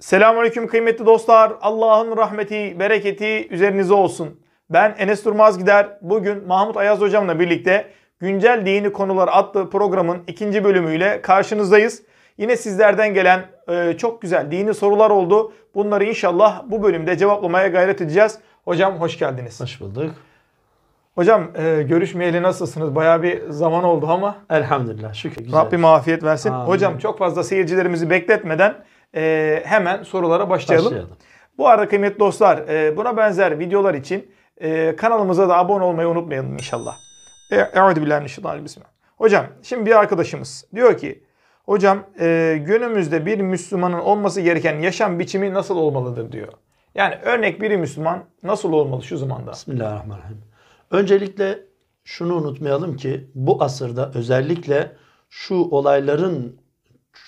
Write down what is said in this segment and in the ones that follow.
Selamünaleyküm kıymetli dostlar. Allah'ın rahmeti, bereketi üzerinize olsun. Ben Enes Durmaz Gider. Bugün Mahmut Ayaz hocamla birlikte Güncel Dini Konular adlı programın ikinci bölümüyle karşınızdayız. Yine sizlerden gelen e, çok güzel dini sorular oldu. Bunları inşallah bu bölümde cevaplamaya gayret edeceğiz. Hocam hoş geldiniz. Hoş bulduk. Hocam e, görüşmeyeli nasılsınız? Bayağı bir zaman oldu ama. Elhamdülillah şükür. Güzel. Rabbim afiyet versin. Amin. Hocam çok fazla seyircilerimizi bekletmeden e, hemen sorulara başlayalım. başlayalım. Bu arada kıymetli dostlar e, buna benzer videolar için e, kanalımıza da abone olmayı unutmayalım inşallah. E, Bismillah. Hocam şimdi bir arkadaşımız diyor ki hocam e, günümüzde bir Müslümanın olması gereken yaşam biçimi nasıl olmalıdır diyor. Yani örnek biri Müslüman nasıl olmalı şu zamanda? Bismillahirrahmanirrahim. Öncelikle şunu unutmayalım ki bu asırda özellikle şu olayların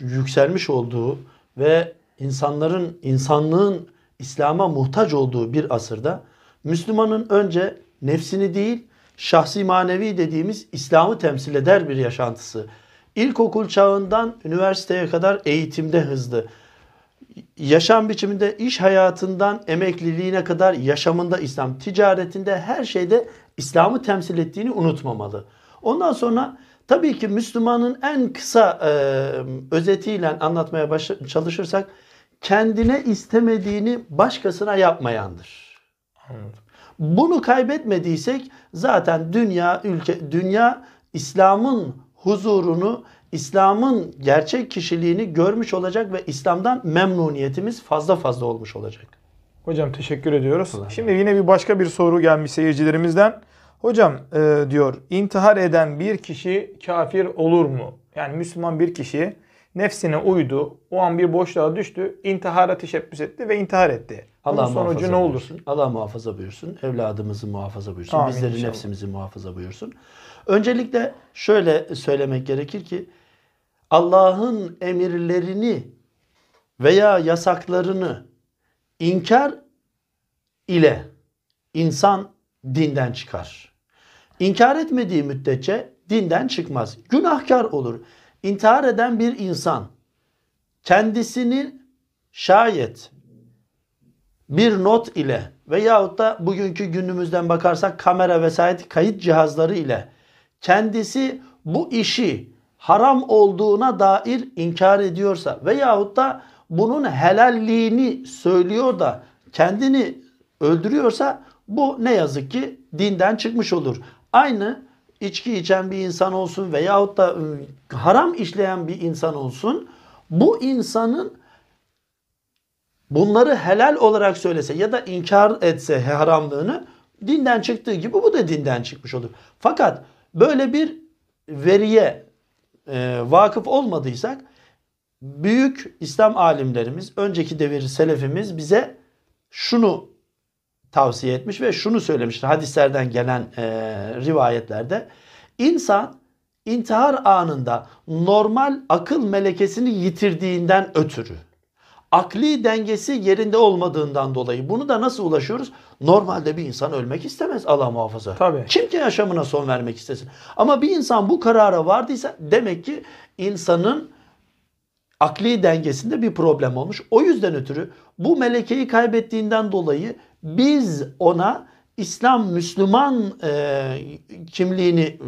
yükselmiş olduğu ve insanların, insanlığın İslam'a muhtaç olduğu bir asırda Müslümanın önce nefsini değil, şahsi manevi dediğimiz İslam'ı temsil eder bir yaşantısı. İlkokul çağından üniversiteye kadar eğitimde hızlı. Yaşam biçiminde iş hayatından emekliliğine kadar yaşamında İslam, ticaretinde her şeyde İslam'ı temsil ettiğini unutmamalı. Ondan sonra Tabii ki Müslümanın en kısa e, özetiyle anlatmaya baş, çalışırsak kendine istemediğini başkasına yapmayandır. Anladım. Bunu kaybetmediysek zaten dünya ülke dünya İslam'ın huzurunu, İslam'ın gerçek kişiliğini görmüş olacak ve İslam'dan memnuniyetimiz fazla fazla olmuş olacak. Hocam teşekkür ediyoruz. Şimdi yine bir başka bir soru gelmiş seyircilerimizden. Hocam e, diyor intihar eden bir kişi kafir olur mu? Yani Müslüman bir kişi nefsine uydu. O an bir boşluğa düştü. intihara teşebbüs etti ve intihar etti. Allah Bunun sonucu ne olursun? Allah muhafaza buyursun. Evladımızı muhafaza buyursun. Amin bizleri inşallah. nefsimizi muhafaza buyursun. Öncelikle şöyle söylemek gerekir ki Allah'ın emirlerini veya yasaklarını inkar ile insan dinden çıkar. İnkar etmediği müddetçe dinden çıkmaz. Günahkar olur. İntihar eden bir insan kendisini şayet bir not ile veyahut da bugünkü günümüzden bakarsak kamera vesaire kayıt cihazları ile kendisi bu işi haram olduğuna dair inkar ediyorsa veyahut da bunun helalliğini söylüyor da kendini öldürüyorsa bu ne yazık ki dinden çıkmış olur. Aynı içki içen bir insan olsun veyahut da ıı, haram işleyen bir insan olsun bu insanın bunları helal olarak söylese ya da inkar etse haramlığını dinden çıktığı gibi bu da dinden çıkmış olur. Fakat böyle bir veriye e, vakıf olmadıysak büyük İslam alimlerimiz, önceki devir selefimiz bize şunu tavsiye etmiş ve şunu söylemiştir hadislerden gelen e, rivayetlerde. İnsan intihar anında normal akıl melekesini yitirdiğinden ötürü akli dengesi yerinde olmadığından dolayı bunu da nasıl ulaşıyoruz? Normalde bir insan ölmek istemez Allah muhafaza. Tabii. Kim ki yaşamına son vermek istesin? Ama bir insan bu karara vardıysa demek ki insanın akli dengesinde bir problem olmuş. O yüzden ötürü bu melekeyi kaybettiğinden dolayı biz ona İslam Müslüman e, kimliğini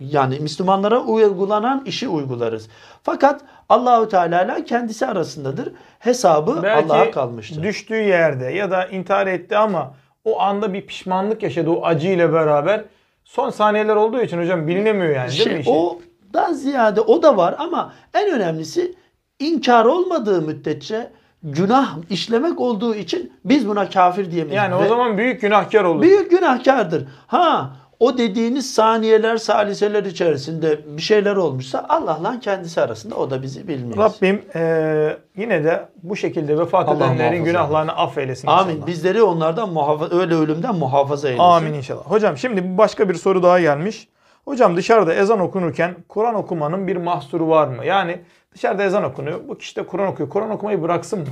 yani Müslümanlara uygulanan işi uygularız. Fakat Allahü Teala kendisi arasındadır. Hesabı Allah'a kalmıştır. düştüğü yerde ya da intihar etti ama o anda bir pişmanlık yaşadı o acıyla beraber. Son saniyeler olduğu için hocam bilinemiyor yani değil şey, mi? Işi? O da ziyade o da var ama en önemlisi inkar olmadığı müddetçe günah işlemek olduğu için biz buna kafir diyemeyiz. Yani o zaman büyük günahkar olur. Büyük günahkardır. Ha o dediğiniz saniyeler, saliseler içerisinde bir şeyler olmuşsa Allah'la kendisi arasında o da bizi bilmeyiz. Rabbim e, yine de bu şekilde vefat Allah edenlerin günahlarını eylesin. affeylesin. Amin. Inşallah. Bizleri onlardan muhafaza, öyle ölümden muhafaza eylesin. Amin inşallah. Hocam şimdi başka bir soru daha gelmiş. Hocam dışarıda ezan okunurken Kur'an okumanın bir mahsuru var mı? Yani dışarıda ezan okunuyor. Bu kişi de Kur'an okuyor. Kur'an okumayı bıraksın mı?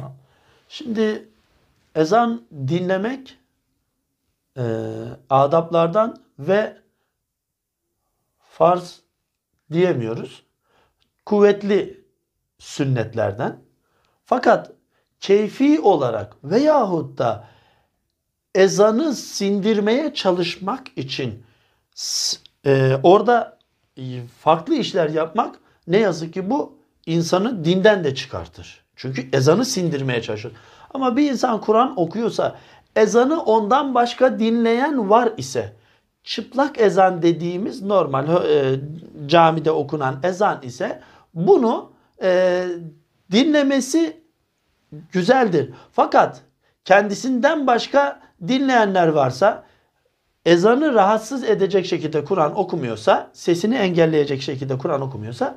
Şimdi ezan dinlemek e, adaplardan ve farz diyemiyoruz. Kuvvetli sünnetlerden. Fakat keyfi olarak veyahut da ezanı sindirmeye çalışmak için ee, orada e, farklı işler yapmak ne yazık ki bu insanı dinden de çıkartır. Çünkü ezanı sindirmeye çalışır. Ama bir insan Kur'an okuyorsa ezanı ondan başka dinleyen var ise çıplak ezan dediğimiz normal e, camide okunan ezan ise bunu e, dinlemesi güzeldir. Fakat kendisinden başka dinleyenler varsa ezanı rahatsız edecek şekilde Kur'an okumuyorsa, sesini engelleyecek şekilde Kur'an okumuyorsa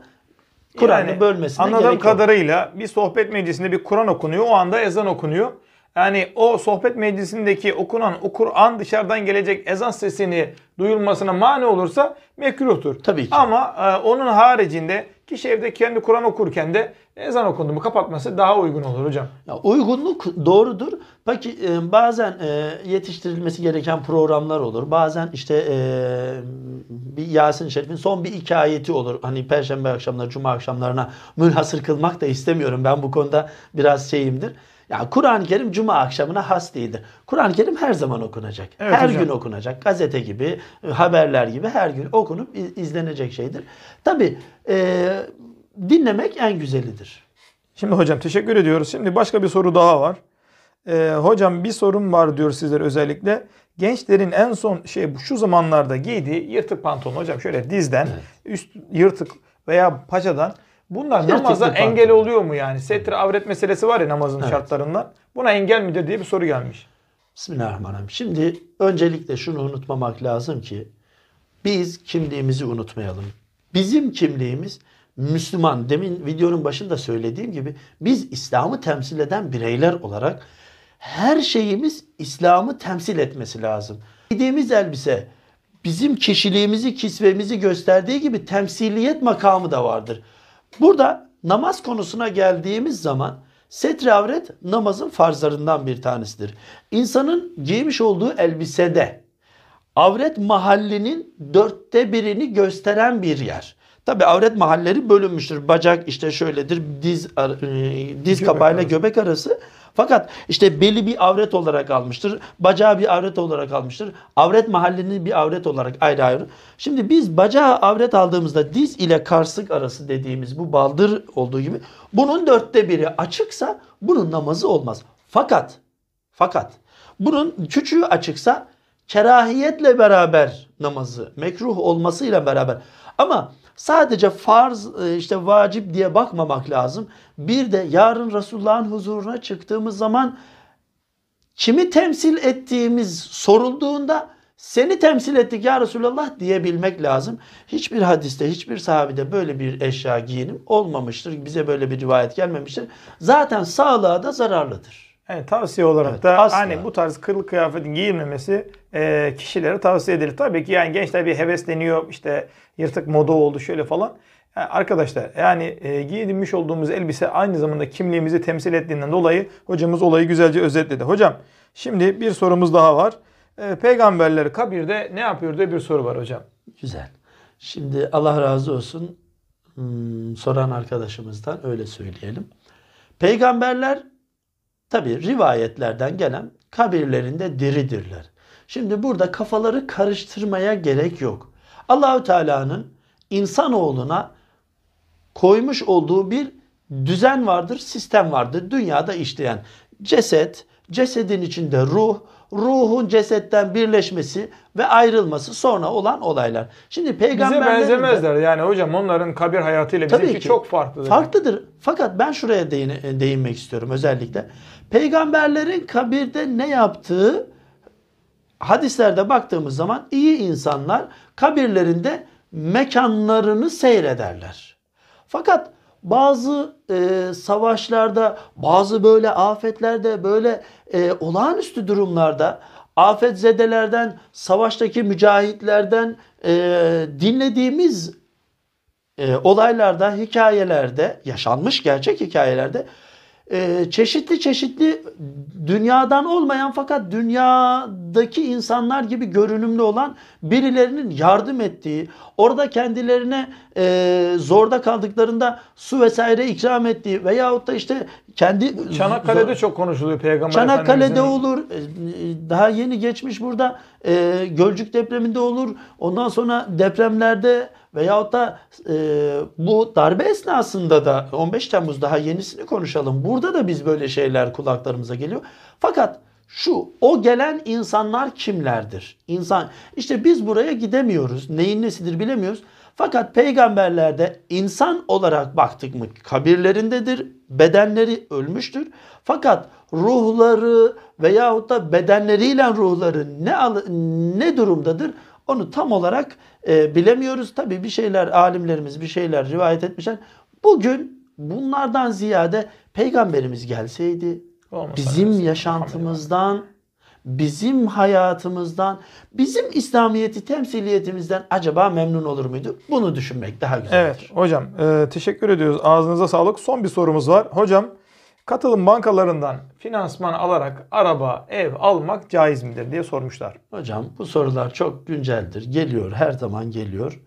Kur'an'ı yani, bölmesine anladığım gerek Anladığım kadarıyla bir sohbet meclisinde bir Kur'an okunuyor. O anda ezan okunuyor. Yani o sohbet meclisindeki okunan o Kur'an dışarıdan gelecek ezan sesini duyulmasına mani olursa mekruhtur. Tabii ki. Ama e, onun haricinde Kişi evde kendi Kur'an okurken de ezan okundu mu kapatması daha uygun olur hocam. Ya, uygunluk doğrudur. Peki e, bazen e, yetiştirilmesi gereken programlar olur. Bazen işte e, bir Yasin Şerif'in son bir iki ayeti olur. Hani perşembe akşamları, cuma akşamlarına münhasır kılmak da istemiyorum. Ben bu konuda biraz şeyimdir. Yani Kur'an-ı Kerim cuma akşamına has değildir. Kur'an-ı Kerim her zaman okunacak. Evet, her hocam. gün okunacak. Gazete gibi, e, haberler gibi her gün okunup izlenecek şeydir. Tabi e, dinlemek en güzelidir. Şimdi hocam teşekkür ediyoruz. Şimdi başka bir soru daha var. Ee, hocam bir sorum var diyor sizlere özellikle. Gençlerin en son şey şu zamanlarda giydiği yırtık pantolon hocam şöyle dizden evet. üst yırtık veya paçadan Bunlar Gerçekten namaza farklı. engel oluyor mu yani? Setre avret meselesi var ya namazın evet. şartlarından. Buna engel midir diye bir soru gelmiş. Bismillahirrahmanirrahim. Şimdi öncelikle şunu unutmamak lazım ki biz kimliğimizi unutmayalım. Bizim kimliğimiz Müslüman. Demin videonun başında söylediğim gibi biz İslam'ı temsil eden bireyler olarak her şeyimiz İslam'ı temsil etmesi lazım. Giydiğimiz elbise bizim kişiliğimizi, kisvemizi gösterdiği gibi temsiliyet makamı da vardır. Burada namaz konusuna geldiğimiz zaman setri avret namazın farzlarından bir tanesidir. İnsanın giymiş olduğu elbisede avret mahallinin dörtte birini gösteren bir yer. Tabi avret mahalleri bölünmüştür. Bacak işte şöyledir, diz e, diz göbek göbek arası. Fakat işte beli bir avret olarak almıştır. Bacağı bir avret olarak almıştır. Avret mahallini bir avret olarak ayrı ayrı. Şimdi biz bacağı avret aldığımızda diz ile karsık arası dediğimiz bu baldır olduğu gibi bunun dörtte biri açıksa bunun namazı olmaz. Fakat fakat bunun küçüğü açıksa kerahiyetle beraber namazı mekruh olmasıyla beraber ama Sadece farz e, işte vacip diye bakmamak lazım. Bir de yarın Resulullah'ın huzuruna çıktığımız zaman kimi temsil ettiğimiz sorulduğunda seni temsil ettik ya Resulallah diyebilmek lazım. Hiçbir hadiste, hiçbir sahabede böyle bir eşya giyinim olmamıştır. Bize böyle bir rivayet gelmemiştir. Zaten sağlığa da zararlıdır. Yani tavsiye olarak evet, da asla. hani bu tarz kırlık kıyafetin giyilmemesi e, kişilere tavsiye edilir. Tabii ki yani gençler bir hevesleniyor işte yırtık moda oldu şöyle falan. Yani arkadaşlar yani e, giyinmiş olduğumuz elbise aynı zamanda kimliğimizi temsil ettiğinden dolayı hocamız olayı güzelce özetledi. Hocam şimdi bir sorumuz daha var. E, peygamberler kabirde ne yapıyor diye bir soru var hocam. Güzel. Şimdi Allah razı olsun hmm, soran arkadaşımızdan öyle söyleyelim. Peygamberler tabi rivayetlerden gelen kabirlerinde diridirler. Şimdi burada kafaları karıştırmaya gerek yok. Allahü Teala'nın insanoğluna koymuş olduğu bir düzen vardır, sistem vardır dünyada işleyen. Ceset, cesedin içinde ruh, ruhun cesetten birleşmesi ve ayrılması sonra olan olaylar. Şimdi peygamberlerin Bize benzemezler de, yani hocam onların kabir hayatıyla bizimki tabii ki, çok farklıdır. Farklıdır. Fakat ben şuraya değin, değinmek istiyorum özellikle. Peygamberlerin kabirde ne yaptığı hadislerde baktığımız zaman iyi insanlar kabirlerinde mekanlarını seyrederler. Fakat bazı e, savaşlarda, bazı böyle afetlerde, böyle e, olağanüstü durumlarda afetzedelerden, savaştaki mücahitlerden e, dinlediğimiz e, olaylarda, hikayelerde, yaşanmış gerçek hikayelerde e, çeşitli çeşitli dünyadan olmayan fakat dünyadaki insanlar gibi görünümlü olan birilerinin yardım ettiği, orada kendilerine e, zorda kaldıklarında su vesaire ikram ettiği veyahut da işte kendi... Çanakkale'de zor, çok konuşuluyor Peygamber Çanakkale'de olur, e, daha yeni geçmiş burada e, Gölcük depreminde olur, ondan sonra depremlerde Veyahut da e, bu darbe esnasında da 15 Temmuz daha yenisini konuşalım. Burada da biz böyle şeyler kulaklarımıza geliyor. Fakat şu o gelen insanlar kimlerdir? İnsan işte biz buraya gidemiyoruz. Neyin nesidir bilemiyoruz. Fakat peygamberlerde insan olarak baktık mı kabirlerindedir. Bedenleri ölmüştür. Fakat ruhları veyahut da bedenleriyle ruhları ne ne durumdadır? Onu tam olarak e, bilemiyoruz. Tabii bir şeyler alimlerimiz bir şeyler rivayet etmişler. Bugün bunlardan ziyade peygamberimiz gelseydi Olmasa bizim mesela, yaşantımızdan, bizim hayatımızdan, bizim İslamiyeti temsiliyetimizden acaba memnun olur muydu? Bunu düşünmek daha güzel. Evet hocam e, teşekkür ediyoruz. Ağzınıza sağlık. Son bir sorumuz var. Hocam Katılım bankalarından finansman alarak araba, ev almak caiz midir diye sormuşlar. Hocam bu sorular çok günceldir. Geliyor, her zaman geliyor.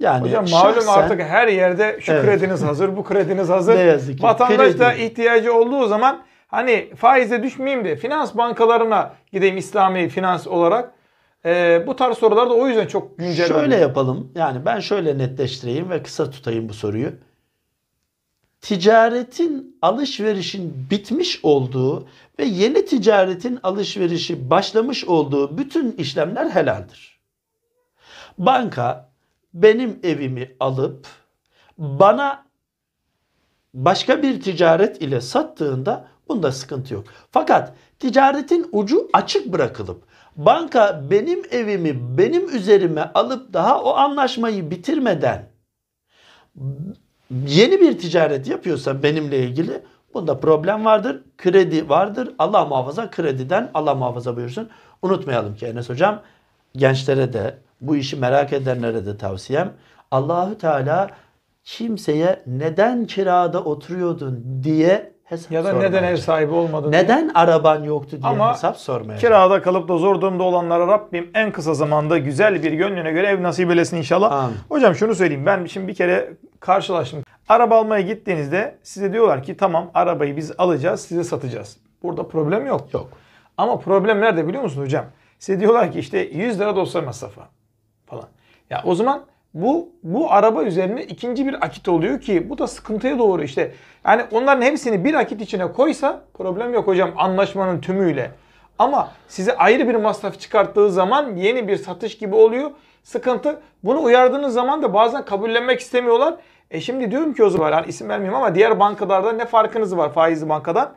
Yani Hocam malum şahsen, artık her yerde şu evet. krediniz hazır, bu krediniz hazır. ne yazık ki. Vatandaş da ihtiyacı olduğu zaman hani faize düşmeyeyim de finans bankalarına gideyim İslami finans olarak. Ee, bu tarz sorular da o yüzden çok güncel. Şöyle oluyor. yapalım. Yani ben şöyle netleştireyim ve kısa tutayım bu soruyu ticaretin alışverişin bitmiş olduğu ve yeni ticaretin alışverişi başlamış olduğu bütün işlemler helaldir. Banka benim evimi alıp bana başka bir ticaret ile sattığında bunda sıkıntı yok. Fakat ticaretin ucu açık bırakılıp banka benim evimi benim üzerime alıp daha o anlaşmayı bitirmeden yeni bir ticaret yapıyorsa benimle ilgili bunda problem vardır. Kredi vardır. Allah muhafaza krediden Allah muhafaza buyursun. Unutmayalım ki Enes Hocam gençlere de bu işi merak edenlere de tavsiyem Allahü Teala kimseye neden kirada oturuyordun diye hesap Ya da sormayacak. neden ev sahibi olmadın Neden diye. araban yoktu diye Ama hesap sormayacak. kirada kalıp da zor durumda olanlara Rabbim en kısa zamanda güzel bir gönlüne göre ev nasip eylesin inşallah. Amin. Hocam şunu söyleyeyim ben şimdi bir kere karşılaştım. Araba almaya gittiğinizde size diyorlar ki tamam arabayı biz alacağız size satacağız. Burada problem yok. Yok. Ama problem nerede biliyor musun hocam? Size diyorlar ki işte 100 lira dosya masrafı falan. Ya o zaman bu bu araba üzerine ikinci bir akit oluyor ki bu da sıkıntıya doğru işte. Yani onların hepsini bir akit içine koysa problem yok hocam anlaşmanın tümüyle. Ama size ayrı bir masraf çıkarttığı zaman yeni bir satış gibi oluyor. Sıkıntı. Bunu uyardığınız zaman da bazen kabullenmek istemiyorlar. E şimdi diyorum ki o zaman yani isim vermeyeyim ama diğer bankalarda ne farkınız var faizli bankadan?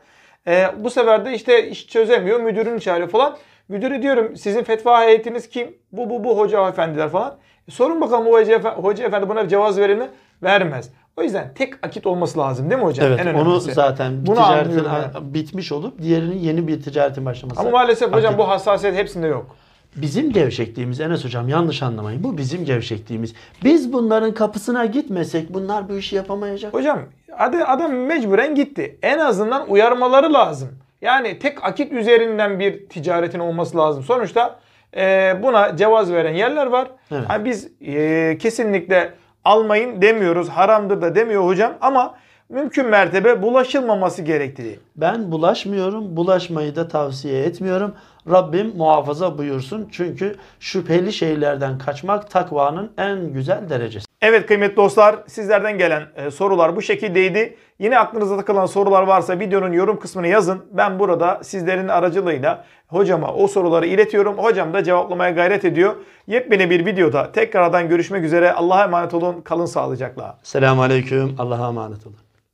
E, bu sefer de işte iş çözemiyor müdürünü çağırıyor falan. Müdürü diyorum sizin fetva heyetiniz kim? Bu bu bu hoca efendiler falan. E, sorun bakalım o hoca, hoca efendi buna cevaz verir mi? Vermez. O yüzden tek akit olması lazım değil mi hocam? Evet en onu zaten Bunu ticaretin yani. bitmiş olup diğerinin yeni bir ticaretin başlaması. Ama maalesef akit. hocam bu hassasiyet hepsinde yok bizim gevşekliğimiz Enes hocam yanlış anlamayın. Bu bizim gevşekliğimiz. Biz bunların kapısına gitmesek bunlar bu işi yapamayacak. Hocam adam, adam mecburen gitti. En azından uyarmaları lazım. Yani tek akit üzerinden bir ticaretin olması lazım. Sonuçta e, buna cevaz veren yerler var. Evet. Yani biz e, kesinlikle almayın demiyoruz. Haramdır da demiyor hocam ama mümkün mertebe bulaşılmaması gerektiği. Ben bulaşmıyorum. Bulaşmayı da tavsiye etmiyorum. Rabbim muhafaza buyursun. Çünkü şüpheli şeylerden kaçmak takvanın en güzel derecesi. Evet kıymetli dostlar sizlerden gelen e, sorular bu şekildeydi. Yine aklınıza takılan sorular varsa videonun yorum kısmını yazın. Ben burada sizlerin aracılığıyla hocama o soruları iletiyorum. Hocam da cevaplamaya gayret ediyor. Yepyeni bir videoda tekrardan görüşmek üzere. Allah'a emanet olun. Kalın sağlıcakla. Selamun Aleyküm. Allah'a emanet olun.